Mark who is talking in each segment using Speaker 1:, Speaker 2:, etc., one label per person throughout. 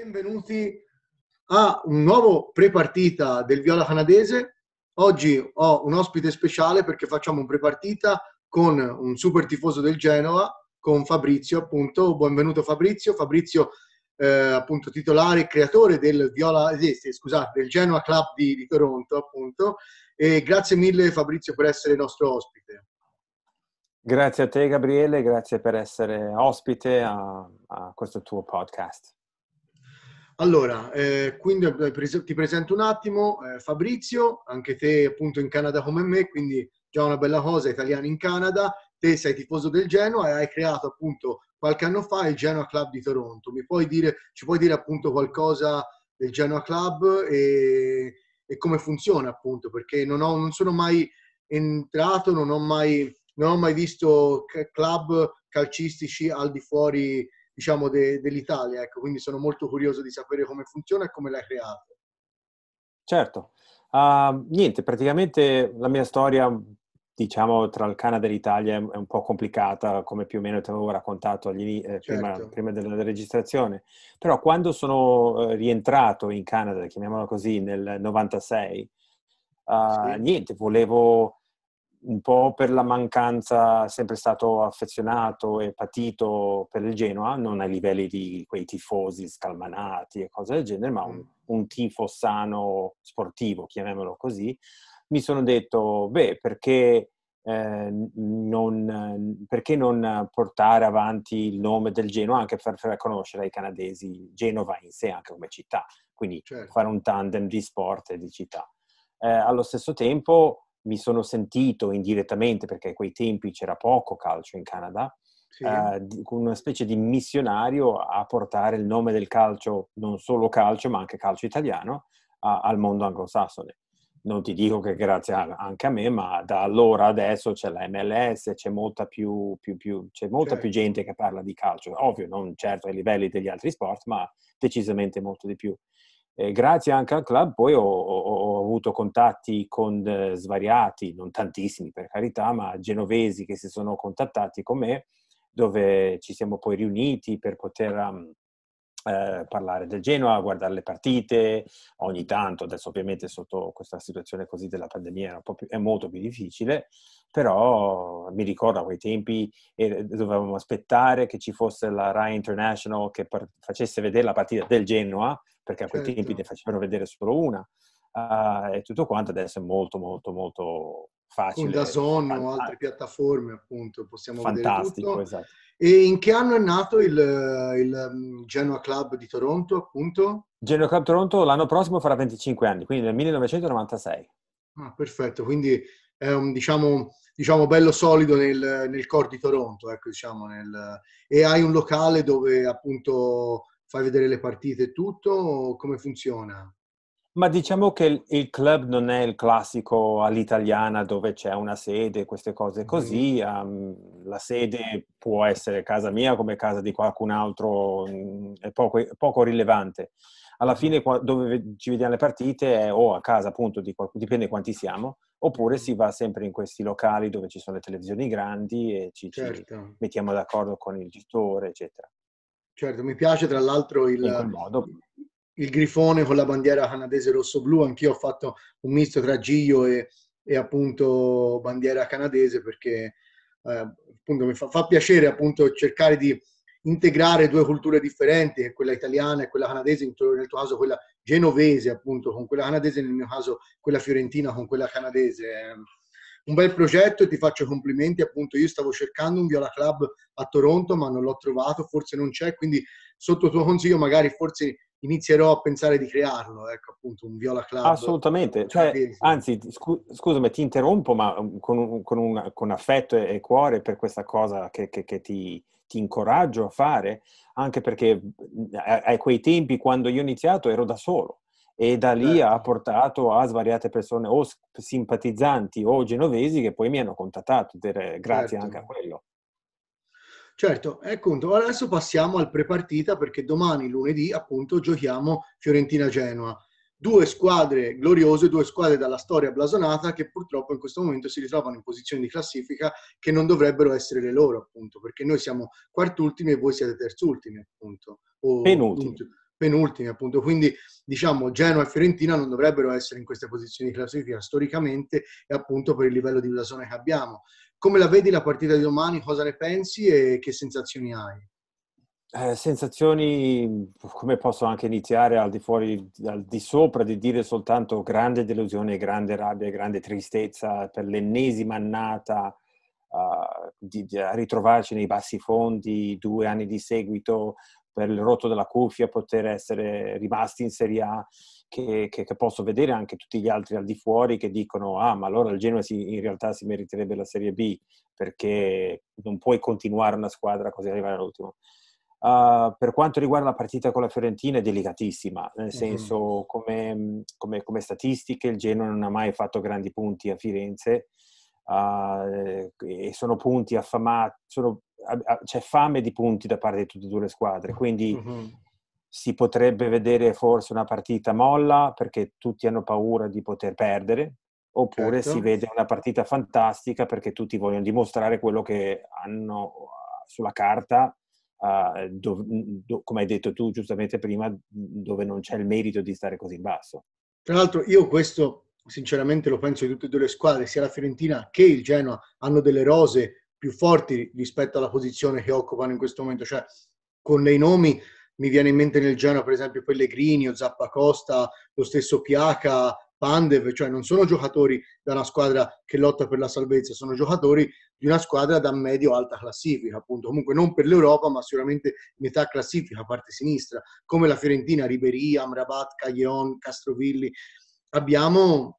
Speaker 1: benvenuti a un nuovo prepartita del Viola Canadese. Oggi ho un ospite speciale perché facciamo un prepartita con un super tifoso del Genova, con Fabrizio appunto. Benvenuto Fabrizio. Fabrizio eh, appunto titolare e creatore del, Viola, eh, scusate, del Genoa Club di, di Toronto appunto. E grazie mille Fabrizio per essere nostro ospite.
Speaker 2: Grazie a te Gabriele, grazie per essere ospite a, a questo tuo podcast.
Speaker 1: Allora, eh, quindi eh, ti presento un attimo eh, Fabrizio, anche te appunto in Canada come me, quindi già una bella cosa, italiano in Canada, te sei tifoso del Genoa e hai creato appunto qualche anno fa il Genoa Club di Toronto. Mi puoi dire, ci puoi dire appunto qualcosa del Genoa Club e, e come funziona appunto, perché non, ho, non sono mai entrato, non ho mai, non ho mai visto club calcistici al di fuori diciamo, de, dell'Italia. Ecco, quindi sono molto curioso di sapere come funziona e come l'hai creato.
Speaker 2: Certo. Uh, niente, praticamente la mia storia, diciamo, tra il Canada e l'Italia è un po' complicata, come più o meno ti avevo raccontato agli, eh, prima, certo. prima, della registrazione. Però quando sono eh, rientrato in Canada, chiamiamolo così, nel 96, uh, ehm, sì. niente, volevo un po' per la mancanza, sempre stato affezionato e patito per il Genoa, non ai livelli di quei tifosi scalmanati e cose del genere, ma un, mm. un tifo sano sportivo, chiamiamolo così, mi sono detto, beh, perché, eh, non, perché non portare avanti il nome del Genoa anche per far conoscere ai canadesi Genova in sé anche come città, quindi certo. fare un tandem di sport e di città. Eh, allo stesso tempo mi sono sentito indirettamente, perché a quei tempi c'era poco calcio in Canada, sì. eh, una specie di missionario a portare il nome del calcio, non solo calcio, ma anche calcio italiano, a, al mondo anglosassone. Non ti dico che grazie anche a me, ma da allora adesso c'è la MLS, c'è molta, più, più, più, c'è molta certo. più gente che parla di calcio. Ovvio, non certo ai livelli degli altri sport, ma decisamente molto di più. Eh, grazie anche al club poi ho, ho, ho avuto contatti con eh, svariati, non tantissimi per carità, ma genovesi che si sono contattati con me, dove ci siamo poi riuniti per poter... Ehm, eh, parlare del Genoa, guardare le partite ogni tanto, adesso ovviamente sotto questa situazione così della pandemia più, è molto più difficile, però mi ricordo a quei tempi eh, dovevamo aspettare che ci fosse la Rai International che par- facesse vedere la partita del Genoa perché a quei certo. tempi ne facevano vedere solo una
Speaker 1: uh,
Speaker 2: e tutto quanto adesso è molto molto molto facile. Con Dazon o altre
Speaker 1: piattaforme appunto possiamo Fantastico, vedere tutto. Esatto. E in che anno è nato il, il mm, Genoa Club di Toronto appunto?
Speaker 2: Genoa Club Toronto l'anno prossimo farà 25 anni, quindi nel 1996.
Speaker 1: Ah, perfetto, quindi è un, diciamo, diciamo bello solido nel, nel core di Toronto, ecco, diciamo, nel, e hai un locale dove appunto fai vedere le partite e tutto? Come funziona?
Speaker 2: Ma diciamo che il club non è il classico all'italiana dove c'è una sede, queste cose mm-hmm. così. Um, la sede può essere casa mia come casa di qualcun altro, mm, è poco, poco rilevante. Alla mm-hmm. fine dove ci vediamo le partite è o a casa appunto, di qualcuno, dipende quanti siamo, oppure mm-hmm. si va sempre in questi locali dove ci sono le televisioni grandi e ci, certo. ci mettiamo d'accordo con il gestore, eccetera.
Speaker 1: Certo, mi piace tra l'altro il, il grifone con la bandiera canadese rosso-blu, anch'io ho fatto un misto tra Giglio e, e appunto bandiera canadese perché eh, appunto mi fa, fa, piacere appunto cercare di integrare due culture differenti, quella italiana e quella canadese, nel tuo caso quella genovese appunto con quella canadese, nel mio caso quella fiorentina con quella canadese. Eh un bel progetto e ti faccio complimenti. Appunto, io stavo cercando un Viola Club a Toronto, ma non l'ho trovato, forse non c'è, quindi sotto tuo consiglio magari forse inizierò a pensare di crearlo, ecco appunto un Viola Club. Assolutamente, cioè, cioè
Speaker 2: anzi scu- scusami ti interrompo ma um, con, con, un, con, affetto e, cuore per questa cosa che, che, che ti, ti, incoraggio a fare, anche perché mm, a, a, quei tempi quando io ho iniziato ero da solo e da lì certo. ha portato a svariate persone o simpatizzanti o genovesi che poi mi hanno contattato, eh, grazie certo. anche a quello.
Speaker 1: Certo, e appunto, adesso passiamo al prepartita perché domani, lunedì, appunto, giochiamo Fiorentina-Genoa. Due squadre gloriose, due squadre dalla storia blasonata che purtroppo in questo momento si ritrovano in posizioni di classifica che non dovrebbero essere le loro, appunto, perché noi siamo quartultimi e voi siete terzultimi, appunto. O penultimi penultimi, appunto. Quindi diciamo Genoa e Fiorentina non dovrebbero essere in queste posizioni di classifica storicamente e appunto per il livello di blasone che abbiamo. Come la vedi la partita di domani? Cosa ne pensi e che sensazioni hai?
Speaker 2: Eh, sensazioni come posso anche iniziare al di fuori, al di sopra di dire soltanto grande delusione, grande rabbia, grande tristezza per l'ennesima annata uh, di, di ritrovarci nei bassi fondi due anni di seguito, per il rotto della cuffia poter essere rimasti in Serie A, che, che, che, posso vedere anche tutti gli altri al di fuori che dicono ah ma allora il Genoa si, in realtà si meriterebbe la Serie B perché non puoi continuare una squadra così arrivare all'ultimo. Uh, per quanto riguarda la partita con la Fiorentina è delicatissima, nel mhm. senso come, come, come statistiche il Genoa non ha mai fatto grandi punti a Firenze, Uh, e sono punti affamati, sono c'è fame di punti da parte di tutte e due le squadre, quindi mm-hmm. si potrebbe vedere forse una partita molla perché tutti hanno paura di poter perdere, oppure certo. si vede una partita fantastica perché tutti vogliono dimostrare quello che hanno eh, sulla carta, uh, eh, do, do, come hai detto tu giustamente prima, dove non c'è il merito di stare così in basso.
Speaker 1: Tra l'altro io questo sinceramente lo penso di tutte e due le squadre, sia la Fiorentina che il Genoa hanno delle rose più forti rispetto alla posizione che occupano in questo momento, cioè con dei nomi mi viene in mente nel Genoa per esempio Pellegrini o Zappa Costa, lo stesso Piaca, Pandev, cioè non sono giocatori da una squadra che lotta per la salvezza, sono giocatori di una squadra da medio-alta classifica, appunto, comunque non per l'Europa, ma sicuramente metà classifica, parte sinistra, come la Fiorentina, Riberia, Amrabat, Caglion, Castrovilli. Abbiamo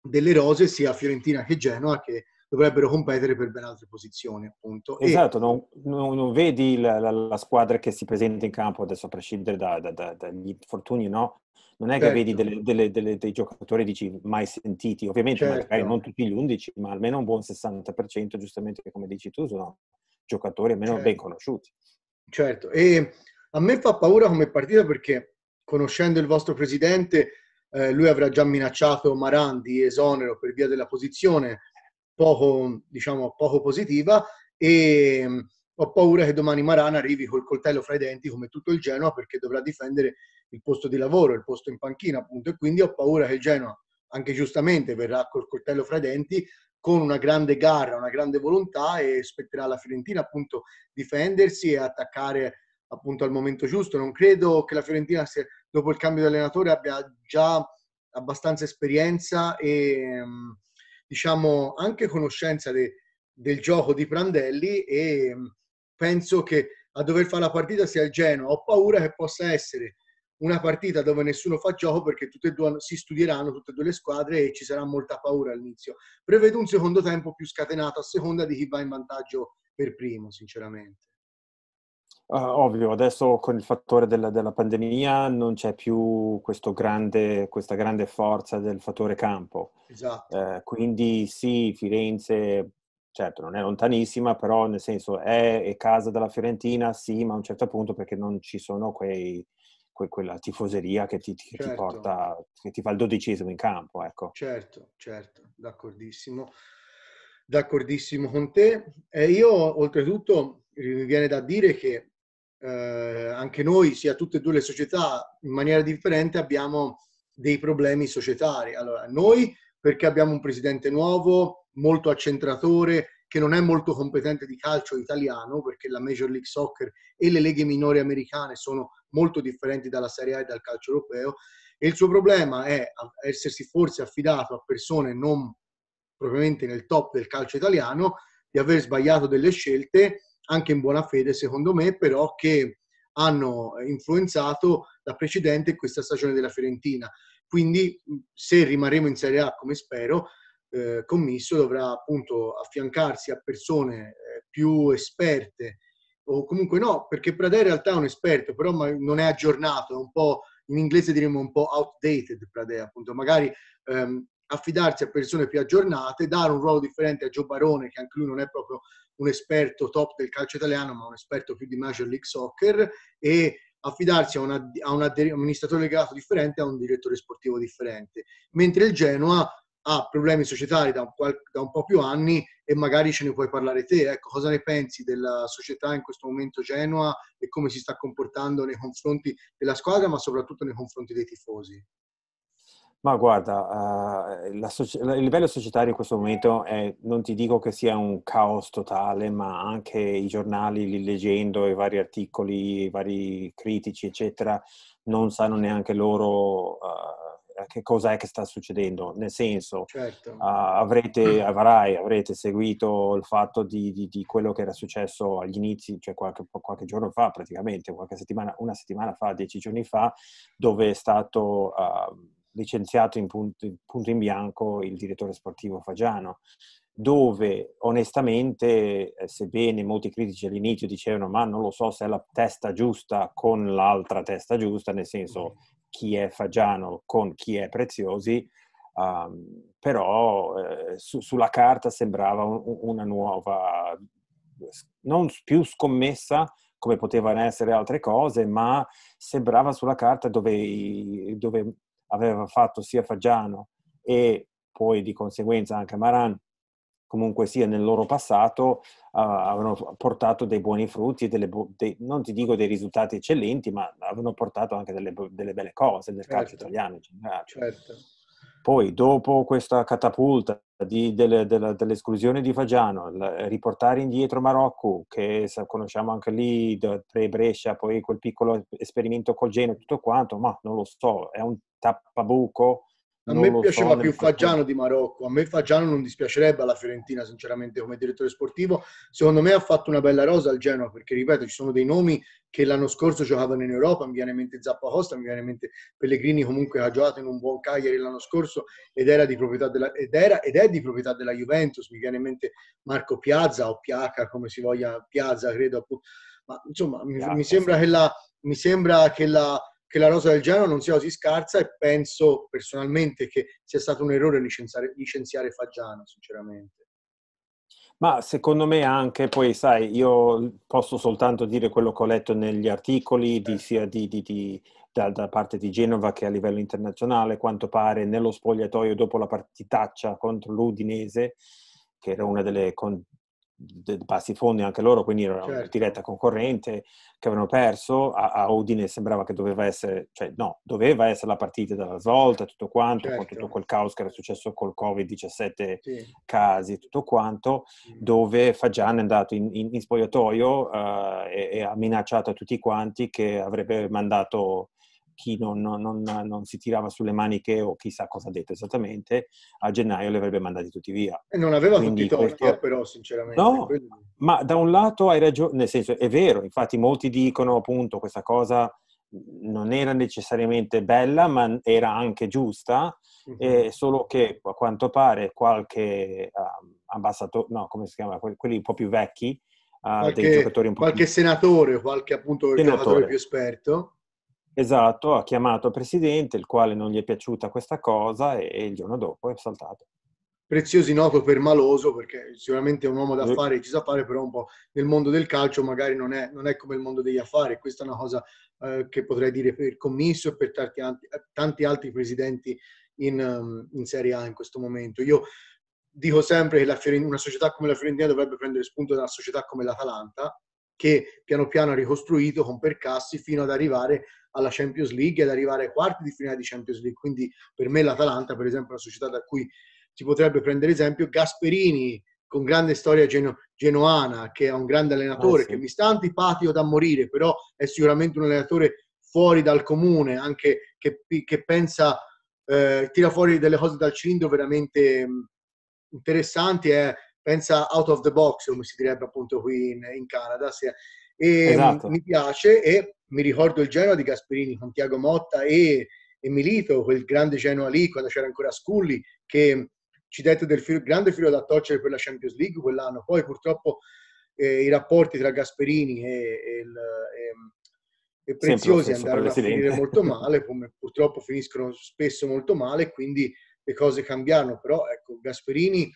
Speaker 1: delle rose sia Fiorentina che Genoa che dovrebbero competere per ben altre posizioni, appunto. Esatto, e...
Speaker 2: non, non, non, vedi la, la, la, squadra che si presenta in campo adesso, a prescindere da, da, da, dagli infortuni, no? Non è che certo. vedi delle, delle, delle, dei giocatori dici, mai sentiti, ovviamente certo. magari non tutti gli 11, ma almeno un buon 60%, giustamente come dici tu, sono
Speaker 1: giocatori almeno certo. ben conosciuti. Certo, e a me fa paura come partita perché conoscendo il vostro presidente, eh, lui avrà già minacciato Maran di esonero per via della posizione, poco, diciamo, poco positiva e mm, ho paura che domani Marana arrivi col coltello fra i denti come tutto il Genoa perché dovrà difendere il posto di lavoro, il posto in panchina appunto e quindi ho paura che il Genoa anche giustamente verrà col coltello fra i denti con una grande gara, una grande volontà e spetterà alla Fiorentina appunto difendersi e attaccare appunto al momento giusto. Non credo che la Fiorentina dopo il cambio di allenatore abbia già abbastanza esperienza e mm, diciamo, anche conoscenza de, del gioco di Prandelli e mm, penso che a dover fare la partita sia il Genoa. Ho paura che possa essere una partita dove nessuno fa gioco perché tutte e due si studieranno tutte e due le squadre e ci sarà molta paura all'inizio. Prevedo un secondo tempo più scatenato a seconda di chi va in vantaggio per primo, sinceramente.
Speaker 2: Uh, ovvio, adesso con il fattore della, della pandemia non c'è più grande, questa grande forza del fattore campo. Esatto. Uh, quindi sì, Firenze, certo, non è lontanissima, però nel senso è, è, casa della Fiorentina, sì, ma a un certo punto perché non ci sono quei, que, quella tifoseria che ti, che certo. ti porta, che ti fa il dodicesimo in campo, ecco. Certo,
Speaker 1: certo, d'accordissimo. D'accordissimo con te. E io oltretutto mi viene da dire che eh, anche noi, sia tutte e due le società, in maniera differente abbiamo dei problemi societari. Allora, noi perché abbiamo un presidente nuovo, molto accentratore, che non è molto competente di calcio italiano, perché la Major League Soccer e le leghe minori americane sono molto differenti dalla Serie A e dal calcio europeo, e il suo problema è essersi forse affidato a persone non propriamente nel top del calcio italiano, di aver sbagliato delle scelte anche in buona fede secondo me, però che hanno influenzato la precedente e questa stagione della Fiorentina. Quindi se rimarremo in Serie A, come spero, eh, Commisso dovrà appunto affiancarsi a persone eh, più esperte o comunque no, perché Pradè in realtà è un esperto, però non è aggiornato, è un po' in inglese diremmo un po' outdated Pradè, appunto, magari ehm, affidarsi a persone più aggiornate, dare un ruolo differente a Gio Barone, che anche lui non è proprio un esperto top del calcio italiano, ma un esperto più di Major League Soccer, e affidarsi a, una, a un amministratore legato differente, a un direttore sportivo differente. Mentre il Genoa ha problemi societari da un, da un, po' più anni e magari ce ne puoi parlare te. Ecco, cosa ne pensi della società in questo momento Genoa e come si sta comportando nei confronti della squadra, ma soprattutto nei confronti dei tifosi?
Speaker 2: Ma guarda, uh, soci- il livello societario in questo momento è, non ti dico che sia un caos totale, ma anche i giornali li leggendo, i vari articoli, i vari critici, eccetera, non sanno neanche loro uh, che cosa è che sta succedendo. Nel senso, certo. uh, avrete, avrai, avrete seguito il fatto di, di, di, quello che era successo agli inizi, cioè qualche, qualche giorno fa praticamente, settimana, una settimana fa, dieci giorni fa, dove è stato ehm, licenziato in punto, punto in bianco il direttore sportivo Fagiano, dove onestamente, eh, sebbene molti critici all'inizio dicevano ma non lo so se è la testa giusta con l'altra testa giusta, nel senso mm. chi è Fagiano con chi è Preziosi, um, però eh, su, sulla carta sembrava un, una nuova, non più scommessa, come potevano essere altre cose, ma sembrava sulla carta dove, dove aveva fatto sia Fagiano e poi di conseguenza anche Maran, comunque sia nel loro passato, uh, avevano portato dei buoni frutti, delle, dei, non ti dico dei risultati eccellenti, ma avevano portato anche delle, delle belle cose nel certo. calcio italiano in generale. Certo. Poi, dopo questa catapulta di, delle, delle, dell'esclusione di Fagiano, riportare indietro Marocco, che conosciamo anche lì, pre-Brescia, poi quel piccolo esperimento col Geno, tutto
Speaker 1: quanto, ma non lo so, è un tappabuco a non me piaceva so, più Fagiano fatto. di Marocco, a me Fagiano non dispiacerebbe alla Fiorentina, sinceramente, come direttore sportivo. Secondo me ha fatto una bella rosa al Genoa, perché ripeto, ci sono dei nomi che l'anno scorso giocavano in Europa, mi viene in mente Zappa Costa, mi viene in mente Pellegrini, comunque ha giocato in un buon Cagliari l'anno scorso ed, era di proprietà della, ed, era, ed è di proprietà della Juventus, mi viene in mente Marco Piazza o Piaca, come si voglia, Piazza credo, ma insomma Piazza, mi, mi sembra sì. che la... Mi sembra che la che la rosa del Genoa non sia così scarsa e penso personalmente che sia stato un errore licenziare, licenziare Fagiano, sinceramente.
Speaker 2: Ma secondo me anche, poi sai, io posso soltanto dire quello che ho letto negli articoli di, certo. sia di, di, di da, da, parte di Genova che a livello internazionale, quanto pare nello spogliatoio dopo la partitaccia contro l'Udinese, che era una delle con, bassi fondi anche loro, quindi era certo. una diretta concorrente che avevano perso, a, a Udine sembrava che doveva essere, cioè no, doveva essere la partita della svolta, tutto quanto, certo. con tutto quel caos che era successo col Covid-17 sì. casi, tutto quanto, mm. dove Fagian è andato in, in, in spogliatoio uh, e, e, ha minacciato a tutti quanti che avrebbe mandato chi non, non, non, si tirava sulle maniche o chissà cosa ha detto esattamente, a gennaio li avrebbe mandati tutti via. E non aveva Quindi tutti torti, questo... Eh,
Speaker 1: però, sinceramente. No,
Speaker 2: ma da un lato hai ragione, nel senso, è vero, infatti molti dicono appunto questa cosa non era necessariamente bella, ma era anche giusta, mm-hmm. solo che a quanto pare qualche um, ehm, ambasciatore, no, come si chiama, quelli, quelli un po' più vecchi, uh, qualche, dei un po' qualche più...
Speaker 1: senatore o qualche appunto senatore. più esperto
Speaker 2: Esatto, ha chiamato il presidente, il quale non gli è piaciuta questa cosa e, e il giorno dopo è saltato.
Speaker 1: Preziosi noto per maloso, perché sicuramente è un uomo d'affari, ci sa fare, però un po' nel mondo del calcio magari non è, non è come il mondo degli affari. Questa è una cosa eh, che potrei dire per il Commisso e per tanti, tanti altri presidenti in, ehm, in, Serie A in questo momento. Io dico sempre che una società come la Fiorentina dovrebbe prendere spunto da una società come l'Atalanta, che piano piano ha ricostruito con percassi fino ad arrivare alla Champions League e ad arrivare ai quarti di finale di Champions League. Quindi per me l'Atalanta, per esempio, è una società da cui si potrebbe prendere esempio. Gasperini, con grande storia geno- genoana, che è un grande allenatore, ah, sì. che mi sta antipatico da morire, però è sicuramente un allenatore fuori dal comune, anche che, che pensa, eh, tira fuori delle cose dal cilindro veramente mm, interessanti, è pensa out of the box, come si direbbe appunto qui in, in Canada. Se, e esatto. mi piace e mi ricordo il Genoa di Gasperini con Tiago Motta e, e, Milito, quel grande Genoa lì quando c'era ancora Sculli che ci dette del filo, grande filo da torcere per la Champions League quell'anno. Poi purtroppo eh, i rapporti tra Gasperini e, e, il, ehm, e, e Preziosi andarono a finire molto male, come purtroppo finiscono spesso molto male, quindi le cose cambiarono. Però ecco, Gasperini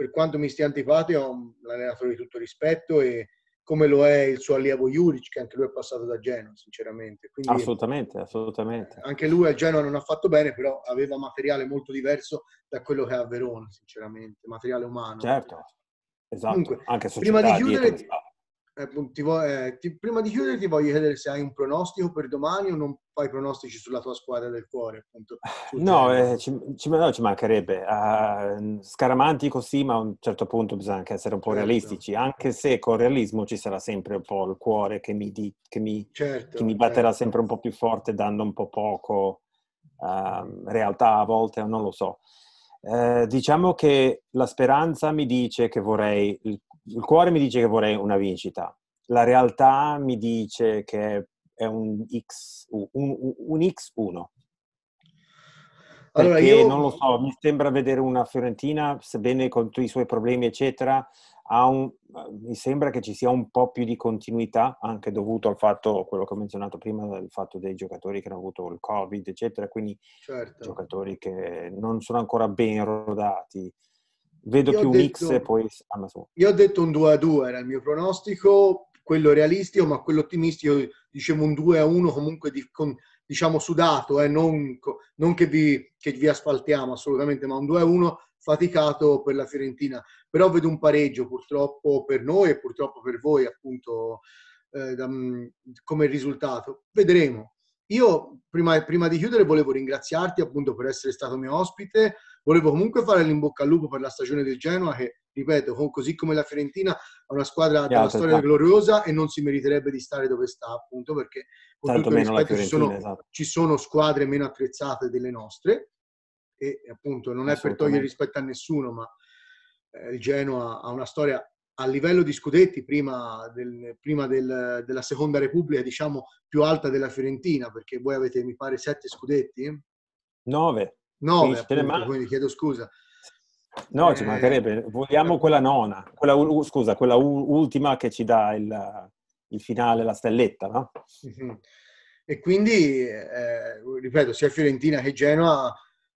Speaker 1: per quanto mi stia antipatico, è un allenatore di tutto rispetto e come lo è il suo allievo Juric, che anche lui è passato da Genoa, sinceramente. Quindi,
Speaker 2: assolutamente, assolutamente.
Speaker 1: Eh, anche lui a Genoa non ha fatto bene, però aveva materiale molto diverso da quello che ha a Verona, sinceramente, materiale umano. Certo, esatto. Dunque, anche prima di chiudere... Dietro esatto eh, ti vo- eh, ti, prima di chiudere ti voglio chiedere se hai un pronostico per domani o non fai pronostici sulla tua squadra del cuore. Appunto, no,
Speaker 2: eh, ci, ci, no, ci, mancherebbe. Uh, ah, mm, scaramantico sì, ma a un certo punto bisogna anche essere un po' certo. realistici, anche se con realismo ci sarà sempre un po' il cuore che mi, di, che mi, certo, che mi batterà certo. sempre un po' più forte dando un po' poco uh, realtà a volte, non lo so. Uh, diciamo che la speranza mi dice che vorrei il il cuore mi dice che vorrei una vincita, la realtà mi dice che è un, X, un, un X1.
Speaker 1: Perché allora io... non lo
Speaker 2: so, mi sembra vedere una Fiorentina, sebbene con tutti i suoi problemi, eccetera, un, mi sembra che ci sia un po' più di continuità, anche dovuto al fatto, quello che ho menzionato prima, del fatto dei giocatori che hanno avuto il Covid, eccetera, quindi certo. giocatori che non sono ancora ben rodati. Vedo io che un detto, X poi alla sua.
Speaker 1: Io ho detto un 2 a 2, era il mio pronostico, quello realistico, ma quello ottimistico, dicevo un 2 a 1 comunque di, con, diciamo sudato, eh, non, non che, vi, che, vi, asfaltiamo assolutamente, ma un 2 a 1 faticato per la Fiorentina. Però vedo un pareggio purtroppo per noi e purtroppo per voi appunto eh, da, come risultato. Vedremo, io prima, prima, di chiudere volevo ringraziarti appunto per essere stato mio ospite, volevo comunque fare l'in bocca al lupo per la stagione del Genoa che, ripeto, così come la Fiorentina ha una squadra yeah, dalla storia esatto. gloriosa e non si meriterebbe di stare dove sta appunto perché con Tanto tutto rispetto, ci, sono, esatto. ci sono squadre meno attrezzate delle nostre e appunto non è per togliere rispetto a nessuno ma eh, il Genoa ha una storia a livello di scudetti prima, del, prima del, della seconda repubblica, diciamo più alta della Fiorentina, perché voi avete, mi pare, sette scudetti?
Speaker 2: Nove. Nove, quindi, appunto,
Speaker 1: quindi chiedo scusa.
Speaker 2: No, eh, ci mancherebbe. Vogliamo eh, quella nona, quella, uh, scusa, quella u- ultima che ci dà il, il finale, la stelletta, no?
Speaker 1: Mhm. E quindi, eh, ripeto, sia Fiorentina che Genoa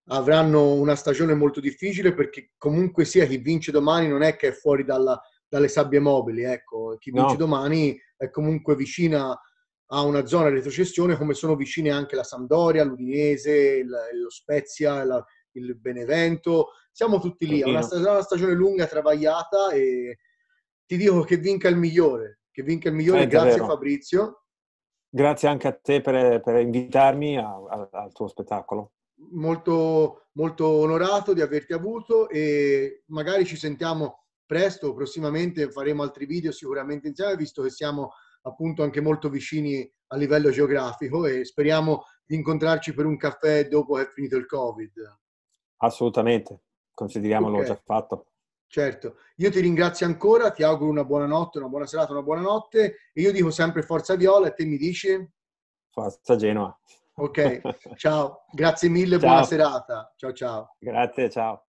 Speaker 1: avranno una stagione molto difficile perché comunque sia chi vince domani non è che è fuori dalla dalle sabbie mobili. Ecco, chi vince domani è comunque vicina a una zona di retrocessione come sono vicine anche la Sampdoria, l'Udinese, lo Spezia, la, il Benevento. Siamo tutti lì, è una, una, stagione lunga, travagliata e ti dico che vinca il migliore, che vinca il migliore. Eh, Grazie davvero. Fabrizio.
Speaker 2: Grazie anche a te per, per invitarmi a, a, al tuo spettacolo.
Speaker 1: Molto, molto onorato di averti avuto e magari ci sentiamo presto, prossimamente faremo altri video sicuramente insieme, visto che siamo appunto anche molto vicini a livello geografico e speriamo di incontrarci per un caffè dopo che è finito il Covid.
Speaker 2: Assolutamente, consideriamolo okay. già fatto.
Speaker 1: Certo, io ti ringrazio ancora, ti auguro una buona notte, una buona serata, una buona notte e io dico sempre forza viola e te mi dici?
Speaker 2: Forza Genoa. Ok,
Speaker 1: ciao, grazie mille, ciao. buona serata. Ciao ciao. Grazie, ciao.